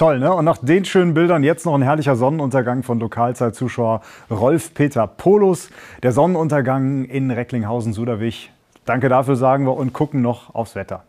Toll, ne? Und nach den schönen Bildern jetzt noch ein herrlicher Sonnenuntergang von Lokalzeit-Zuschauer Rolf-Peter Polus. Der Sonnenuntergang in recklinghausen suderwich Danke dafür, sagen wir, und gucken noch aufs Wetter.